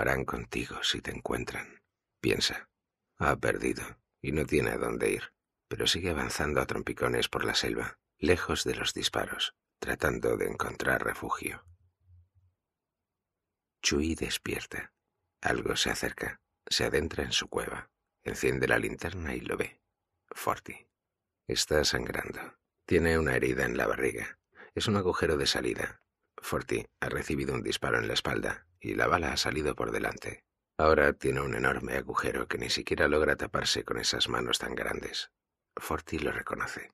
harán contigo si te encuentran. Piensa, ha perdido y no tiene a dónde ir, pero sigue avanzando a trompicones por la selva, lejos de los disparos, tratando de encontrar refugio. Chui despierta. Algo se acerca, se adentra en su cueva, enciende la linterna y lo ve. Forti. Está sangrando. Tiene una herida en la barriga. Es un agujero de salida, Forty ha recibido un disparo en la espalda y la bala ha salido por delante. Ahora tiene un enorme agujero que ni siquiera logra taparse con esas manos tan grandes. Forty lo reconoce.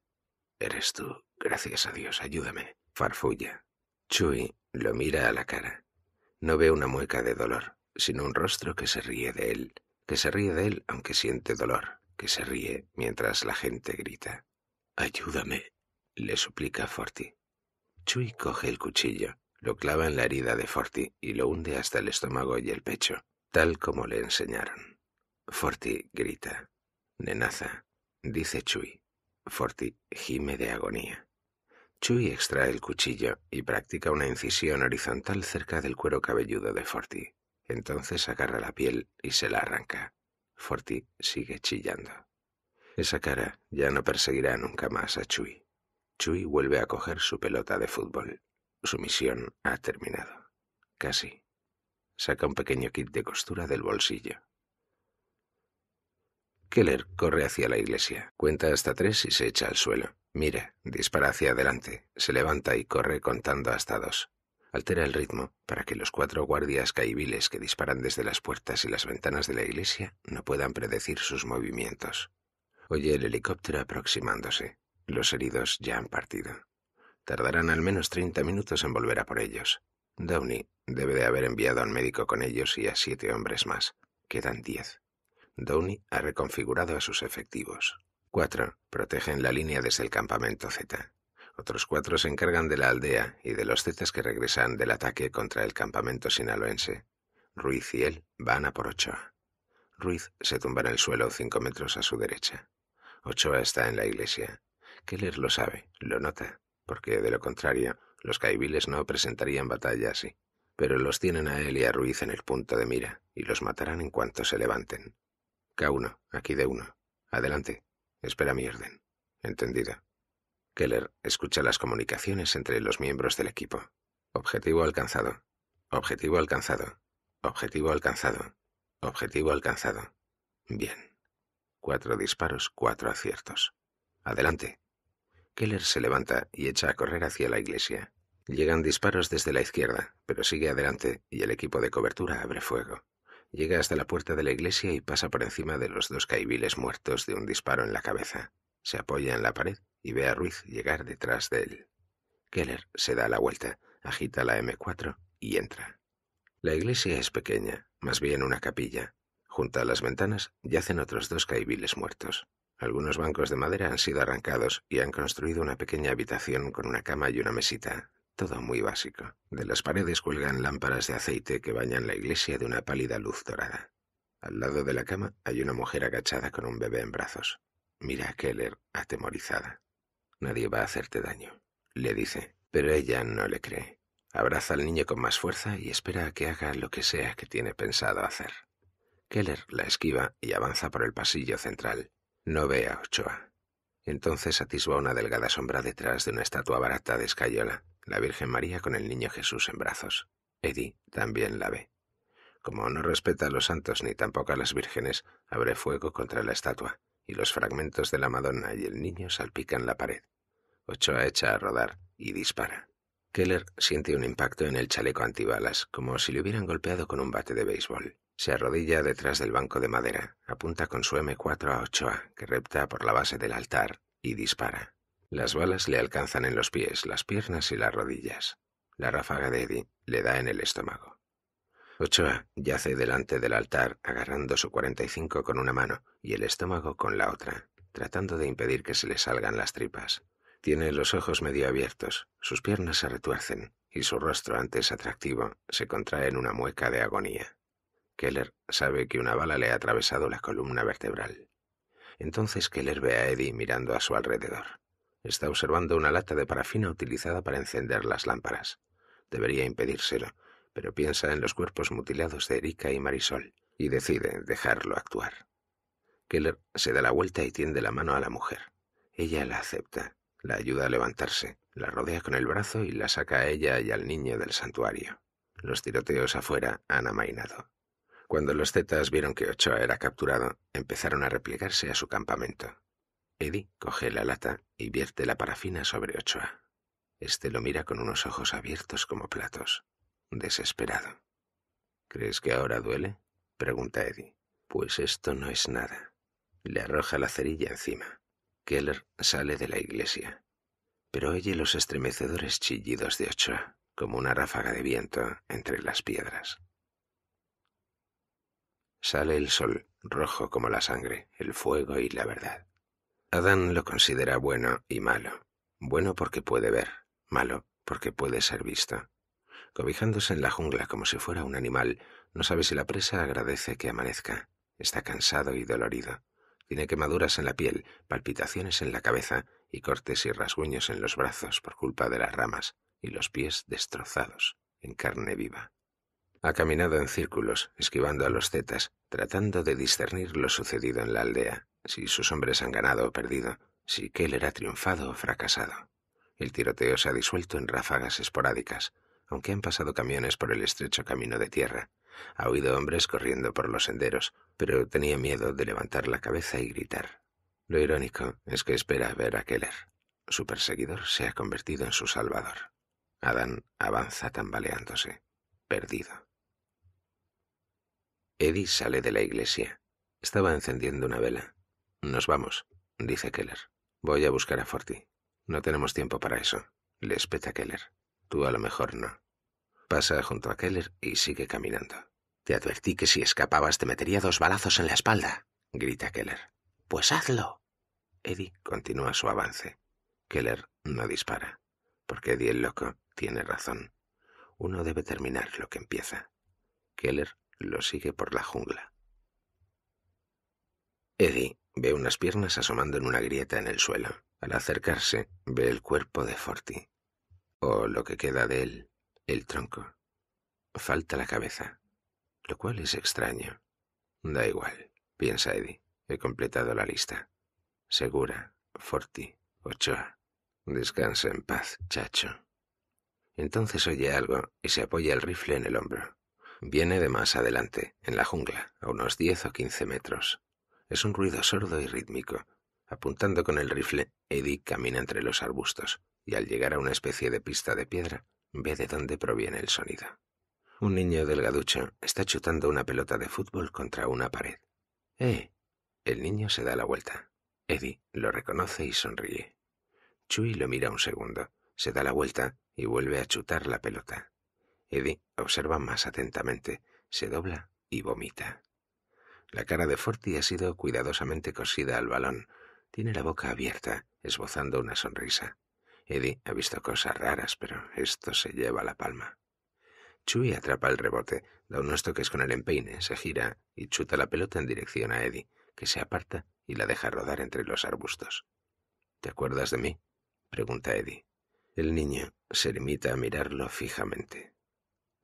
Eres tú. Gracias a Dios, ayúdame. Farfulla. Chui lo mira a la cara. No ve una mueca de dolor, sino un rostro que se ríe de él, que se ríe de él aunque siente dolor, que se ríe mientras la gente grita. Ayúdame, le suplica Forti. Chui coge el cuchillo lo clava en la herida de Forti y lo hunde hasta el estómago y el pecho, tal como le enseñaron. Forti grita. Nenaza, dice Chui. Forti gime de agonía. Chui extrae el cuchillo y practica una incisión horizontal cerca del cuero cabelludo de Forti. Entonces agarra la piel y se la arranca. Forti sigue chillando. Esa cara ya no perseguirá nunca más a Chui. Chui vuelve a coger su pelota de fútbol. Su misión ha terminado. Casi. Saca un pequeño kit de costura del bolsillo. Keller corre hacia la iglesia, cuenta hasta tres y se echa al suelo. Mira, dispara hacia adelante, se levanta y corre contando hasta dos. Altera el ritmo para que los cuatro guardias caibiles que disparan desde las puertas y las ventanas de la iglesia no puedan predecir sus movimientos. Oye el helicóptero aproximándose. Los heridos ya han partido. Tardarán al menos 30 minutos en volver a por ellos. Downey debe de haber enviado al médico con ellos y a siete hombres más. Quedan diez. Downey ha reconfigurado a sus efectivos. Cuatro protegen la línea desde el campamento Z. Otros cuatro se encargan de la aldea y de los Zetas que regresan del ataque contra el campamento sinaloense. Ruiz y él van a por Ochoa. Ruiz se tumba en el suelo cinco metros a su derecha. Ochoa está en la iglesia. Keller lo sabe, lo nota, porque de lo contrario los caibiles no presentarían batalla así. Pero los tienen a él y a Ruiz en el punto de mira, y los matarán en cuanto se levanten. K1, aquí de uno. Adelante. Espera mi orden. Entendido. Keller escucha las comunicaciones entre los miembros del equipo. Objetivo alcanzado. Objetivo alcanzado. Objetivo alcanzado. Objetivo alcanzado. Bien. Cuatro disparos, cuatro aciertos. Adelante. Keller se levanta y echa a correr hacia la iglesia. Llegan disparos desde la izquierda, pero sigue adelante y el equipo de cobertura abre fuego. Llega hasta la puerta de la iglesia y pasa por encima de los dos caibiles muertos de un disparo en la cabeza. Se apoya en la pared y ve a Ruiz llegar detrás de él. Keller se da la vuelta, agita la M4 y entra. La iglesia es pequeña, más bien una capilla. Junto a las ventanas yacen otros dos caibiles muertos. Algunos bancos de madera han sido arrancados y han construido una pequeña habitación con una cama y una mesita. Todo muy básico. De las paredes cuelgan lámparas de aceite que bañan la iglesia de una pálida luz dorada. Al lado de la cama hay una mujer agachada con un bebé en brazos. Mira a Keller, atemorizada. Nadie va a hacerte daño, le dice, pero ella no le cree. Abraza al niño con más fuerza y espera a que haga lo que sea que tiene pensado hacer. Keller la esquiva y avanza por el pasillo central, no ve a Ochoa. Entonces atisba una delgada sombra detrás de una estatua barata de escayola, la Virgen María con el niño Jesús en brazos. Eddie también la ve. Como no respeta a los santos ni tampoco a las vírgenes, abre fuego contra la estatua, y los fragmentos de la Madonna y el niño salpican la pared. Ochoa echa a rodar y dispara. Keller siente un impacto en el chaleco antibalas, como si le hubieran golpeado con un bate de béisbol. Se arrodilla detrás del banco de madera, apunta con su M4 a Ochoa, que repta por la base del altar, y dispara. Las balas le alcanzan en los pies, las piernas y las rodillas. La ráfaga de Eddie le da en el estómago. Ochoa yace delante del altar agarrando su 45 con una mano y el estómago con la otra, tratando de impedir que se le salgan las tripas. Tiene los ojos medio abiertos, sus piernas se retuercen y su rostro antes atractivo se contrae en una mueca de agonía. Keller sabe que una bala le ha atravesado la columna vertebral. Entonces Keller ve a Eddie mirando a su alrededor. Está observando una lata de parafina utilizada para encender las lámparas. Debería impedírselo, pero piensa en los cuerpos mutilados de Erika y Marisol y decide dejarlo actuar. Keller se da la vuelta y tiende la mano a la mujer. Ella la acepta, la ayuda a levantarse, la rodea con el brazo y la saca a ella y al niño del santuario. Los tiroteos afuera han amainado. Cuando los Zetas vieron que Ochoa era capturado, empezaron a replegarse a su campamento. Eddie coge la lata y vierte la parafina sobre Ochoa. Este lo mira con unos ojos abiertos como platos, desesperado. ¿Crees que ahora duele? pregunta Eddie. Pues esto no es nada. Le arroja la cerilla encima. Keller sale de la iglesia, pero oye los estremecedores chillidos de Ochoa, como una ráfaga de viento entre las piedras. Sale el sol, rojo como la sangre, el fuego y la verdad. Adán lo considera bueno y malo. Bueno porque puede ver, malo porque puede ser visto. Cobijándose en la jungla como si fuera un animal, no sabe si la presa agradece que amanezca. Está cansado y dolorido. Tiene quemaduras en la piel, palpitaciones en la cabeza y cortes y rasguños en los brazos por culpa de las ramas y los pies destrozados en carne viva. Ha caminado en círculos, esquivando a los zetas, tratando de discernir lo sucedido en la aldea, si sus hombres han ganado o perdido, si Keller ha triunfado o fracasado. El tiroteo se ha disuelto en ráfagas esporádicas, aunque han pasado camiones por el estrecho camino de tierra. Ha oído hombres corriendo por los senderos, pero tenía miedo de levantar la cabeza y gritar. Lo irónico es que espera ver a Keller. Su perseguidor se ha convertido en su salvador. Adán avanza tambaleándose, perdido. Eddie sale de la iglesia. Estaba encendiendo una vela. Nos vamos, dice Keller. Voy a buscar a Forti. No tenemos tiempo para eso. Le espeta Keller. Tú a lo mejor no. Pasa junto a Keller y sigue caminando. Te advertí que si escapabas te metería dos balazos en la espalda, grita Keller. Pues hazlo. Eddie continúa su avance. Keller no dispara, porque Eddie el loco tiene razón. Uno debe terminar lo que empieza. Keller lo sigue por la jungla. Eddie ve unas piernas asomando en una grieta en el suelo. Al acercarse, ve el cuerpo de Forty, o lo que queda de él, el tronco. Falta la cabeza, lo cual es extraño. Da igual, piensa Eddie. He completado la lista. Segura, Forti, Ochoa. Descansa en paz, chacho. Entonces oye algo y se apoya el rifle en el hombro. Viene de más adelante, en la jungla, a unos diez o quince metros. Es un ruido sordo y rítmico. Apuntando con el rifle, Eddie camina entre los arbustos y al llegar a una especie de pista de piedra, ve de dónde proviene el sonido. Un niño delgaducho está chutando una pelota de fútbol contra una pared. ¡Eh! El niño se da la vuelta. Eddie lo reconoce y sonríe. Chuy lo mira un segundo, se da la vuelta y vuelve a chutar la pelota. Eddie observa más atentamente, se dobla y vomita. La cara de Forty ha sido cuidadosamente cosida al balón. Tiene la boca abierta, esbozando una sonrisa. Eddie ha visto cosas raras, pero esto se lleva la palma. Chuy atrapa el rebote, da unos toques con el empeine, se gira y chuta la pelota en dirección a Eddie, que se aparta y la deja rodar entre los arbustos. ¿Te acuerdas de mí? pregunta Eddie. El niño se limita a mirarlo fijamente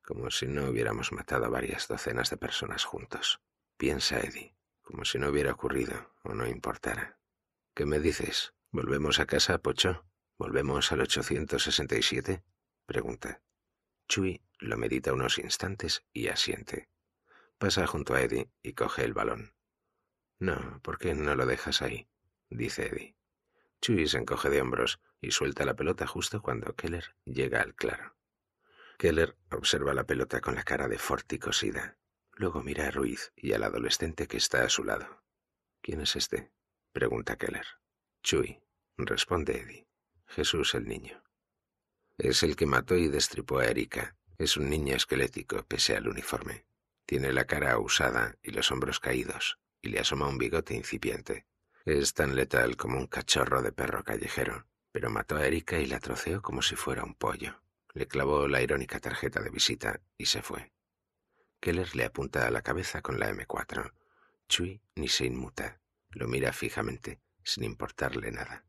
como si no hubiéramos matado a varias docenas de personas juntos. Piensa, Eddie, como si no hubiera ocurrido o no importara. ¿Qué me dices? ¿Volvemos a casa, Pocho? ¿Volvemos al 867? Pregunta. Chui lo medita unos instantes y asiente. Pasa junto a Eddie y coge el balón. No, ¿por qué no lo dejas ahí? dice Eddie. Chui se encoge de hombros y suelta la pelota justo cuando Keller llega al claro. Keller observa la pelota con la cara de y cosida. Luego mira a Ruiz y al adolescente que está a su lado. ¿Quién es este? pregunta Keller. Chuy, responde Eddie. Jesús el niño. Es el que mató y destripó a Erika. Es un niño esquelético, pese al uniforme. Tiene la cara usada y los hombros caídos, y le asoma un bigote incipiente. Es tan letal como un cachorro de perro callejero, pero mató a Erika y la troceó como si fuera un pollo le clavó la irónica tarjeta de visita y se fue. Keller le apunta a la cabeza con la M4. Chui ni se inmuta. Lo mira fijamente, sin importarle nada.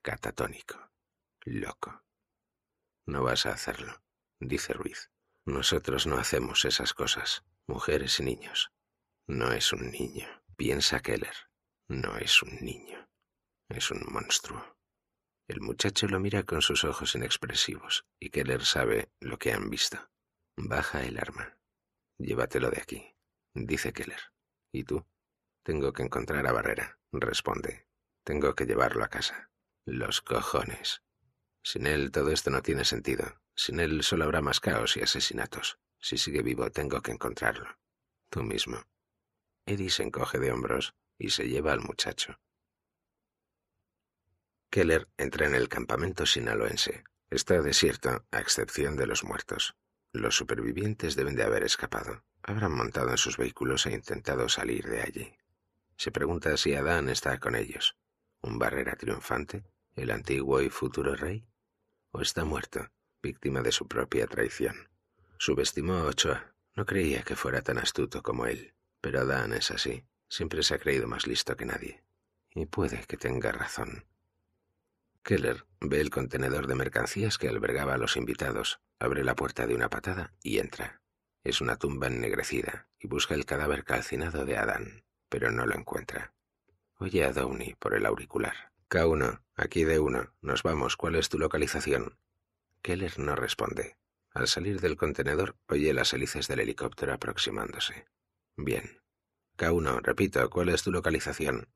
Catatónico. Loco. No vas a hacerlo, dice Ruiz. Nosotros no hacemos esas cosas, mujeres y niños. No es un niño, piensa Keller. No es un niño. Es un monstruo. El muchacho lo mira con sus ojos inexpresivos y Keller sabe lo que han visto. Baja el arma. Llévatelo de aquí, dice Keller. ¿Y tú? Tengo que encontrar a Barrera, responde. Tengo que llevarlo a casa. Los cojones. Sin él todo esto no tiene sentido. Sin él solo habrá más caos y asesinatos. Si sigue vivo, tengo que encontrarlo. Tú mismo. Eddie se encoge de hombros y se lleva al muchacho. Keller entra en el campamento sinaloense. Está desierto, a excepción de los muertos. Los supervivientes deben de haber escapado. Habrán montado en sus vehículos e intentado salir de allí. Se pregunta si Adán está con ellos. ¿Un barrera triunfante? ¿El antiguo y futuro rey? ¿O está muerto, víctima de su propia traición? Subestimó a Ochoa. No creía que fuera tan astuto como él. Pero Adán es así. Siempre se ha creído más listo que nadie. Y puede que tenga razón. Keller ve el contenedor de mercancías que albergaba a los invitados, abre la puerta de una patada y entra. Es una tumba ennegrecida y busca el cadáver calcinado de Adán, pero no lo encuentra. Oye a Downey por el auricular. K1, aquí de uno, nos vamos, ¿cuál es tu localización? Keller no responde. Al salir del contenedor, oye las hélices del helicóptero aproximándose. Bien. K1, repito, ¿cuál es tu localización?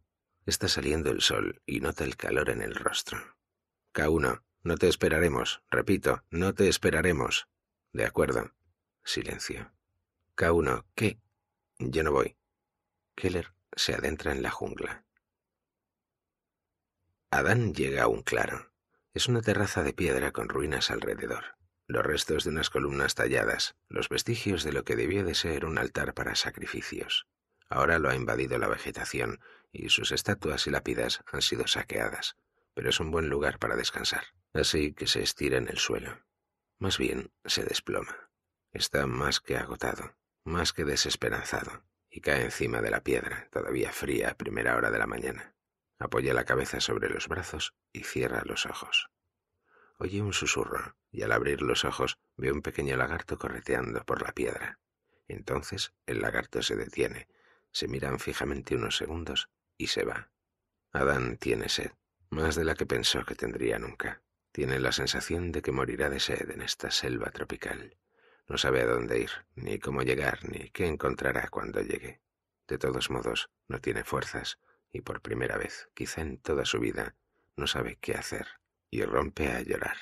Está saliendo el sol y nota el calor en el rostro. K1, no te esperaremos. Repito, no te esperaremos. De acuerdo. Silencio. K1, ¿qué? Yo no voy. Keller se adentra en la jungla. Adán llega a un claro. Es una terraza de piedra con ruinas alrededor, los restos de unas columnas talladas, los vestigios de lo que debió de ser un altar para sacrificios. Ahora lo ha invadido la vegetación y sus estatuas y lápidas han sido saqueadas, pero es un buen lugar para descansar, así que se estira en el suelo. Más bien, se desploma. Está más que agotado, más que desesperanzado, y cae encima de la piedra, todavía fría a primera hora de la mañana. Apoya la cabeza sobre los brazos y cierra los ojos. Oye un susurro, y al abrir los ojos ve un pequeño lagarto correteando por la piedra. Entonces el lagarto se detiene, se miran fijamente unos segundos y se va. Adán tiene sed, más de la que pensó que tendría nunca. Tiene la sensación de que morirá de sed en esta selva tropical. No sabe a dónde ir, ni cómo llegar, ni qué encontrará cuando llegue. De todos modos, no tiene fuerzas y por primera vez, quizá en toda su vida, no sabe qué hacer y rompe a llorar.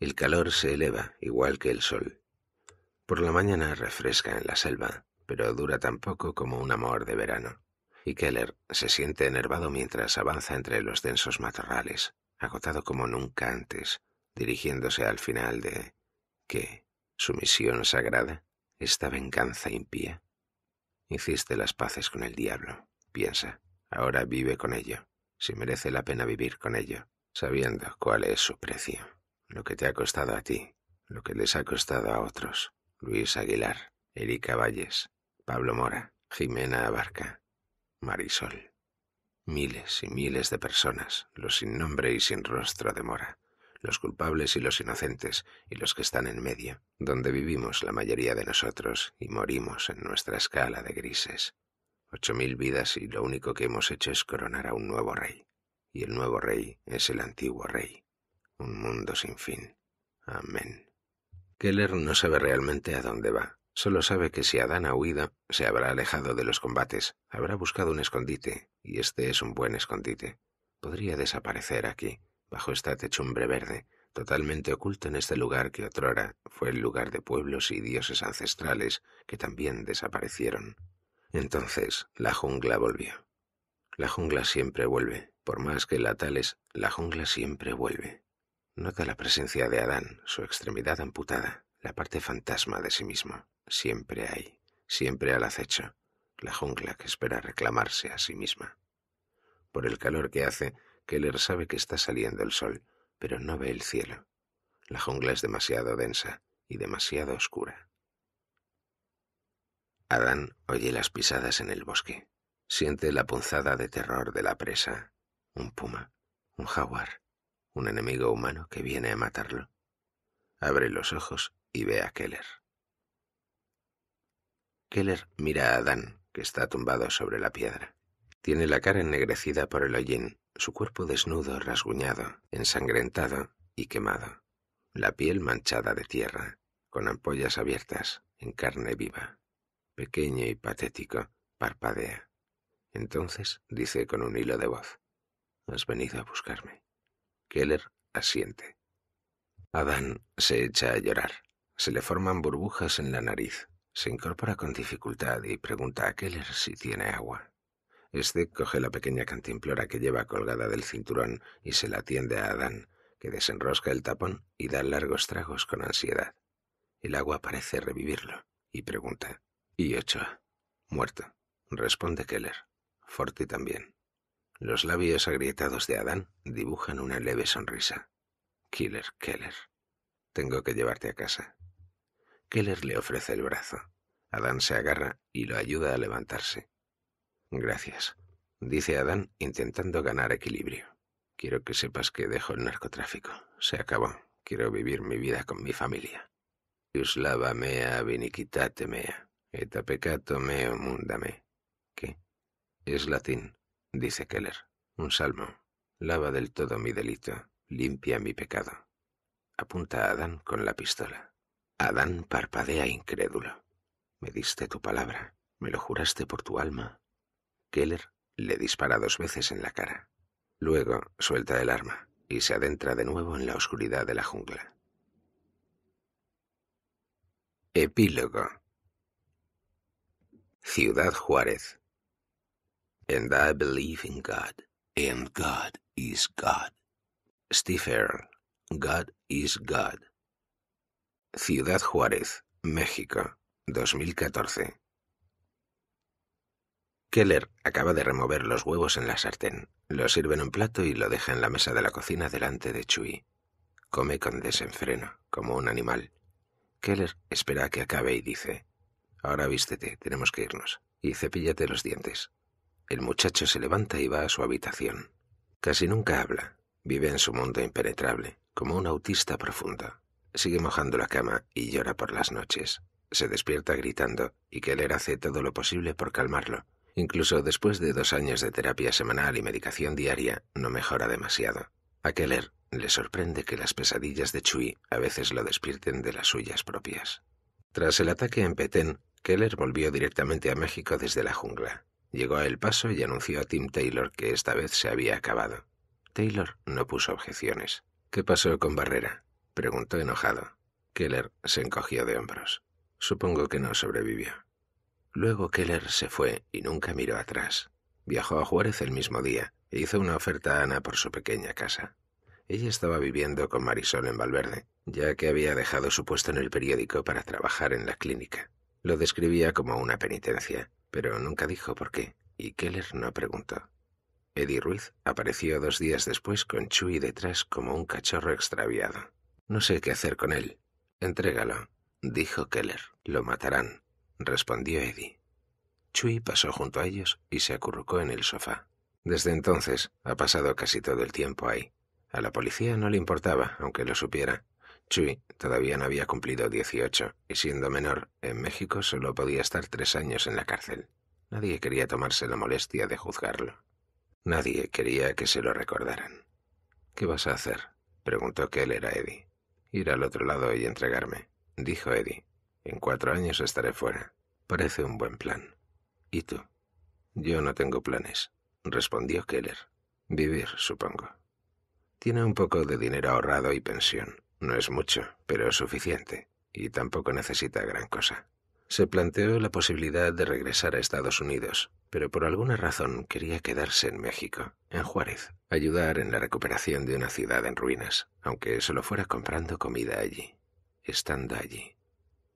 El calor se eleva igual que el sol. Por la mañana refresca en la selva, pero dura tan poco como un amor de verano. Y Keller se siente enervado mientras avanza entre los densos matorrales, agotado como nunca antes, dirigiéndose al final de ¿qué? su misión sagrada, esta venganza impía. Hiciste las paces con el diablo, piensa. Ahora vive con ello, si merece la pena vivir con ello, sabiendo cuál es su precio. Lo que te ha costado a ti, lo que les ha costado a otros. Luis Aguilar, Erika Valles, Pablo Mora, Jimena Abarca, Marisol. Miles y miles de personas, los sin nombre y sin rostro de Mora, los culpables y los inocentes, y los que están en medio, donde vivimos la mayoría de nosotros y morimos en nuestra escala de grises. Ocho mil vidas y lo único que hemos hecho es coronar a un nuevo rey. Y el nuevo rey es el antiguo rey. Un mundo sin fin. Amén. Keller no sabe realmente a dónde va, Solo sabe que si Adán ha huido, se habrá alejado de los combates, habrá buscado un escondite, y este es un buen escondite. Podría desaparecer aquí, bajo esta techumbre verde, totalmente oculto en este lugar que otrora fue el lugar de pueblos y dioses ancestrales que también desaparecieron. Entonces la jungla volvió. La jungla siempre vuelve, por más que la tales, la jungla siempre vuelve. Nota la presencia de Adán, su extremidad amputada, la parte fantasma de sí mismo siempre hay, siempre al acecho, la jungla que espera reclamarse a sí misma. Por el calor que hace, Keller sabe que está saliendo el sol, pero no ve el cielo. La jungla es demasiado densa y demasiado oscura. Adán oye las pisadas en el bosque. Siente la punzada de terror de la presa. Un puma, un jaguar, un enemigo humano que viene a matarlo. Abre los ojos y ve a Keller. Keller mira a Adán, que está tumbado sobre la piedra. Tiene la cara ennegrecida por el hollín, su cuerpo desnudo, rasguñado, ensangrentado y quemado. La piel manchada de tierra, con ampollas abiertas, en carne viva. Pequeño y patético, parpadea. Entonces dice con un hilo de voz, Has venido a buscarme. Keller asiente. Adán se echa a llorar. Se le forman burbujas en la nariz. Se incorpora con dificultad y pregunta a Keller si tiene agua. Este coge la pequeña cantimplora que lleva colgada del cinturón y se la tiende a Adán, que desenrosca el tapón y da largos tragos con ansiedad. El agua parece revivirlo y pregunta: ¿Y Ochoa? Muerto. Responde Keller. —Forte también. Los labios agrietados de Adán dibujan una leve sonrisa. Killer Keller. Tengo que llevarte a casa. Keller le ofrece el brazo. Adán se agarra y lo ayuda a levantarse. Gracias, dice Adán intentando ganar equilibrio. Quiero que sepas que dejo el narcotráfico. Se acabó. Quiero vivir mi vida con mi familia. Yuslava mea viniquitate mea, eta peccato meo mundame. ¿Qué? Es latín, dice Keller. Un salmo. Lava del todo mi delito, limpia mi pecado. Apunta a Adán con la pistola. Adán parpadea incrédulo. Me diste tu palabra, me lo juraste por tu alma. Keller le dispara dos veces en la cara. Luego suelta el arma y se adentra de nuevo en la oscuridad de la jungla. Epílogo. Ciudad Juárez. And I believe in God, and God is God. Stephen, God is God. Ciudad Juárez, México, 2014. Keller acaba de remover los huevos en la sartén. Lo sirve en un plato y lo deja en la mesa de la cocina delante de Chuy. Come con desenfreno, como un animal. Keller espera a que acabe y dice, Ahora vístete, tenemos que irnos, y cepíllate los dientes. El muchacho se levanta y va a su habitación. Casi nunca habla, vive en su mundo impenetrable, como un autista profundo. Sigue mojando la cama y llora por las noches. Se despierta gritando y Keller hace todo lo posible por calmarlo. Incluso después de dos años de terapia semanal y medicación diaria, no mejora demasiado. A Keller le sorprende que las pesadillas de Chui a veces lo despierten de las suyas propias. Tras el ataque en Petén, Keller volvió directamente a México desde la jungla. Llegó a El Paso y anunció a Tim Taylor que esta vez se había acabado. Taylor no puso objeciones. ¿Qué pasó con Barrera? Preguntó enojado. Keller se encogió de hombros. Supongo que no sobrevivió. Luego Keller se fue y nunca miró atrás. Viajó a Juárez el mismo día e hizo una oferta a Ana por su pequeña casa. Ella estaba viviendo con Marisol en Valverde, ya que había dejado su puesto en el periódico para trabajar en la clínica. Lo describía como una penitencia, pero nunca dijo por qué, y Keller no preguntó. Eddie Ruiz apareció dos días después con Chuy detrás como un cachorro extraviado. No sé qué hacer con él. Entrégalo, dijo Keller. Lo matarán, respondió Eddie. Chui pasó junto a ellos y se acurrucó en el sofá. Desde entonces ha pasado casi todo el tiempo ahí. A la policía no le importaba, aunque lo supiera. Chui todavía no había cumplido 18 y siendo menor, en México solo podía estar tres años en la cárcel. Nadie quería tomarse la molestia de juzgarlo. Nadie quería que se lo recordaran. ¿Qué vas a hacer? preguntó Keller a Eddie. Ir al otro lado y entregarme, dijo Eddie. En cuatro años estaré fuera. Parece un buen plan. ¿Y tú? Yo no tengo planes, respondió Keller. Vivir, supongo. Tiene un poco de dinero ahorrado y pensión. No es mucho, pero es suficiente, y tampoco necesita gran cosa. Se planteó la posibilidad de regresar a Estados Unidos, pero por alguna razón quería quedarse en México, en Juárez, ayudar en la recuperación de una ciudad en ruinas, aunque solo fuera comprando comida allí, estando allí.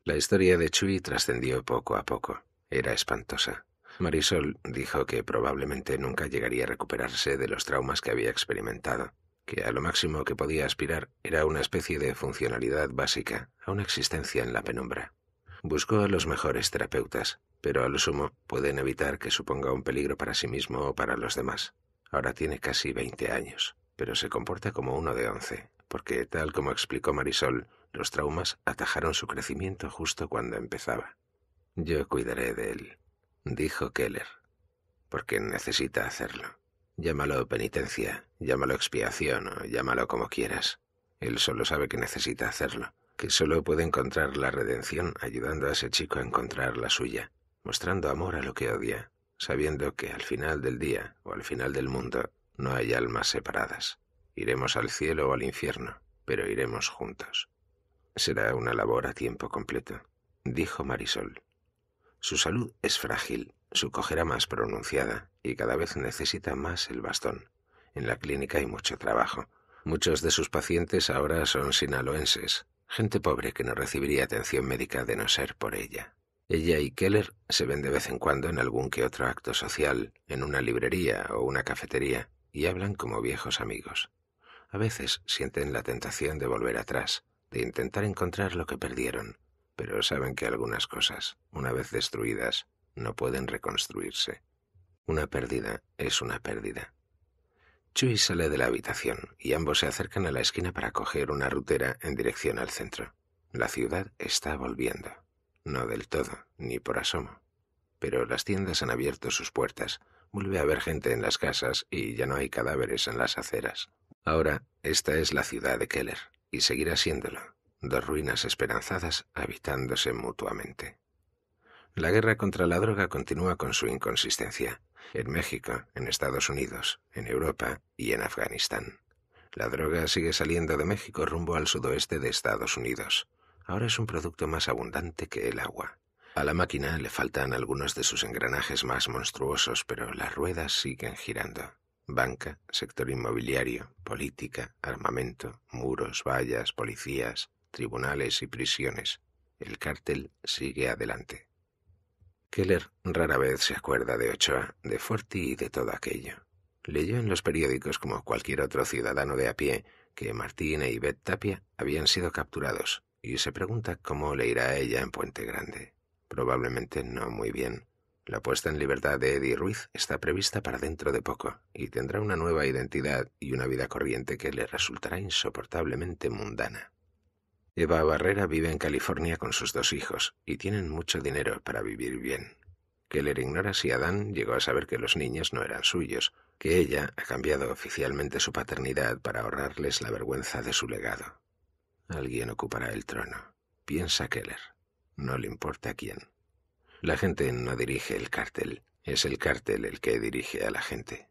La historia de Chuy trascendió poco a poco. Era espantosa. Marisol dijo que probablemente nunca llegaría a recuperarse de los traumas que había experimentado, que a lo máximo que podía aspirar era una especie de funcionalidad básica, a una existencia en la penumbra. Buscó a los mejores terapeutas, pero a lo sumo pueden evitar que suponga un peligro para sí mismo o para los demás. Ahora tiene casi 20 años, pero se comporta como uno de once, porque tal como explicó Marisol, los traumas atajaron su crecimiento justo cuando empezaba. Yo cuidaré de él, dijo Keller, porque necesita hacerlo. Llámalo penitencia, llámalo expiación o llámalo como quieras. Él solo sabe que necesita hacerlo, que solo puede encontrar la redención ayudando a ese chico a encontrar la suya, mostrando amor a lo que odia, sabiendo que al final del día o al final del mundo no hay almas separadas. Iremos al cielo o al infierno, pero iremos juntos. Será una labor a tiempo completo, dijo Marisol. Su salud es frágil, su cojera más pronunciada y cada vez necesita más el bastón. En la clínica hay mucho trabajo. Muchos de sus pacientes ahora son sinaloenses, gente pobre que no recibiría atención médica de no ser por ella. Ella y Keller se ven de vez en cuando en algún que otro acto social, en una librería o una cafetería, y hablan como viejos amigos. A veces sienten la tentación de volver atrás, de intentar encontrar lo que perdieron, pero saben que algunas cosas, una vez destruidas, no pueden reconstruirse. Una pérdida es una pérdida, Chuy sale de la habitación y ambos se acercan a la esquina para coger una rutera en dirección al centro. La ciudad está volviendo. No del todo, ni por asomo. Pero las tiendas han abierto sus puertas, vuelve a haber gente en las casas y ya no hay cadáveres en las aceras. Ahora, esta es la ciudad de Keller, y seguirá siéndolo, dos ruinas esperanzadas habitándose mutuamente. La guerra contra la droga continúa con su inconsistencia en México, en Estados Unidos, en Europa y en Afganistán. La droga sigue saliendo de México rumbo al sudoeste de Estados Unidos. Ahora es un producto más abundante que el agua. A la máquina le faltan algunos de sus engranajes más monstruosos, pero las ruedas siguen girando. Banca, sector inmobiliario, política, armamento, muros, vallas, policías, tribunales y prisiones. El cártel sigue adelante. Keller rara vez se acuerda de Ochoa, de Forti y de todo aquello. Leyó en los periódicos como cualquier otro ciudadano de a pie que Martín e Ivette Tapia habían sido capturados y se pregunta cómo le irá a ella en Puente Grande. Probablemente no muy bien. La puesta en libertad de Eddie Ruiz está prevista para dentro de poco y tendrá una nueva identidad y una vida corriente que le resultará insoportablemente mundana. Eva Barrera vive en California con sus dos hijos y tienen mucho dinero para vivir bien. Keller ignora si Adán llegó a saber que los niños no eran suyos, que ella ha cambiado oficialmente su paternidad para ahorrarles la vergüenza de su legado. Alguien ocupará el trono, piensa Keller. No le importa quién. La gente no dirige el cártel, es el cártel el que dirige a la gente.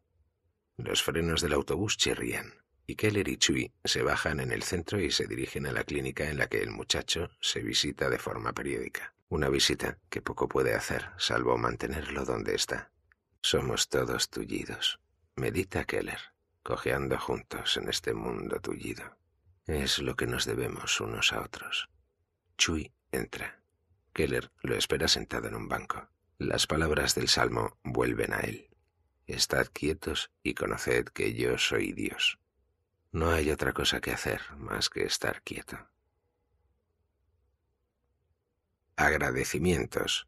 Los frenos del autobús chirrían y Keller y Chui se bajan en el centro y se dirigen a la clínica en la que el muchacho se visita de forma periódica. Una visita que poco puede hacer salvo mantenerlo donde está. Somos todos tullidos. Medita Keller, cojeando juntos en este mundo tullido. Es lo que nos debemos unos a otros. Chui entra. Keller lo espera sentado en un banco. Las palabras del Salmo vuelven a él. Estad quietos y conoced que yo soy Dios. No hay otra cosa que hacer más que estar quieto. Agradecimientos.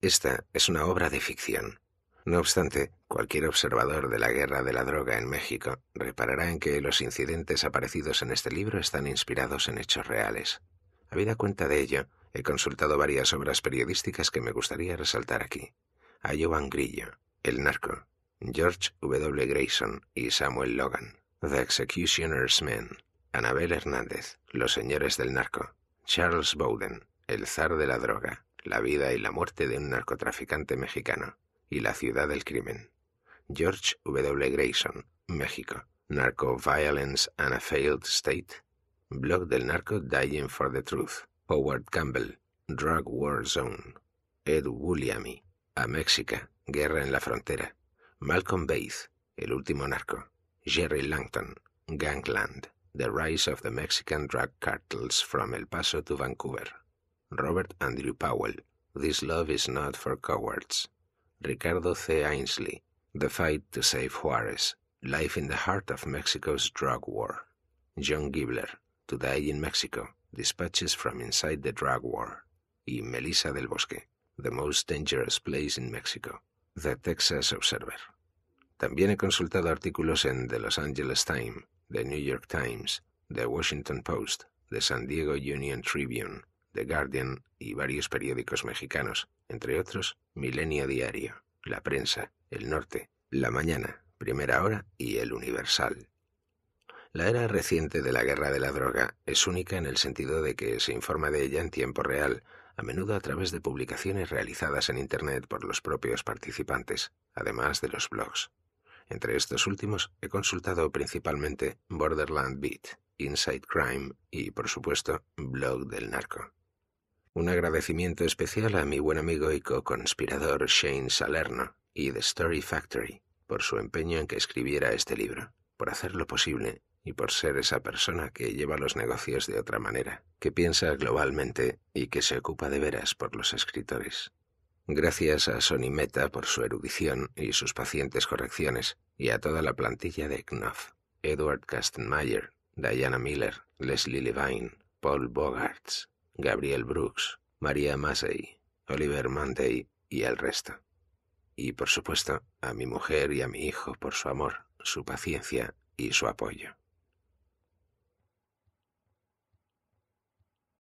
Esta es una obra de ficción. No obstante, cualquier observador de la guerra de la droga en México reparará en que los incidentes aparecidos en este libro están inspirados en hechos reales. Habida cuenta de ello, he consultado varias obras periodísticas que me gustaría resaltar aquí. A Joan Grillo, El Narco, George W. Grayson y Samuel Logan, The Executioner's Men, Anabel Hernández, Los Señores del Narco, Charles Bowden, El Zar de la Droga, La Vida y la Muerte de un Narcotraficante Mexicano, y La Ciudad del Crimen. George W. Grayson, México, Narco Violence and a Failed State, Blog del Narco Dying for the Truth, Howard Campbell, Drug War Zone, Ed A México, Guerra en la Frontera, Malcolm Bates, El último narco, Jerry Langton, Gangland, The Rise of the Mexican Drug Cartels from El Paso to Vancouver, Robert Andrew Powell, This Love is Not for Cowards, Ricardo C. Ainsley, The Fight to Save Juarez, Life in the Heart of Mexico's Drug War, John Gibler, To Die in Mexico, Dispatches from Inside the Drug War, y Melissa del Bosque, The Most Dangerous Place in Mexico. The Texas Observer. También he consultado artículos en The Los Angeles Times, The New York Times, The Washington Post, The San Diego Union Tribune, The Guardian y varios periódicos mexicanos, entre otros Milenio Diario, La Prensa, El Norte, La Mañana, Primera Hora y El Universal. La era reciente de la guerra de la droga es única en el sentido de que se informa de ella en tiempo real a menudo a través de publicaciones realizadas en Internet por los propios participantes, además de los blogs. Entre estos últimos he consultado principalmente Borderland Beat, Inside Crime y, por supuesto, Blog del Narco. Un agradecimiento especial a mi buen amigo y co-conspirador Shane Salerno y The Story Factory por su empeño en que escribiera este libro, por hacerlo posible y por ser esa persona que lleva los negocios de otra manera, que piensa globalmente y que se ocupa de veras por los escritores. Gracias a Sony Meta por su erudición y sus pacientes correcciones, y a toda la plantilla de Knopf, Edward Kastenmeyer, Diana Miller, Leslie Levine, Paul Bogarts, Gabriel Brooks, María Massey, Oliver Monday y el resto. Y por supuesto, a mi mujer y a mi hijo por su amor, su paciencia y su apoyo.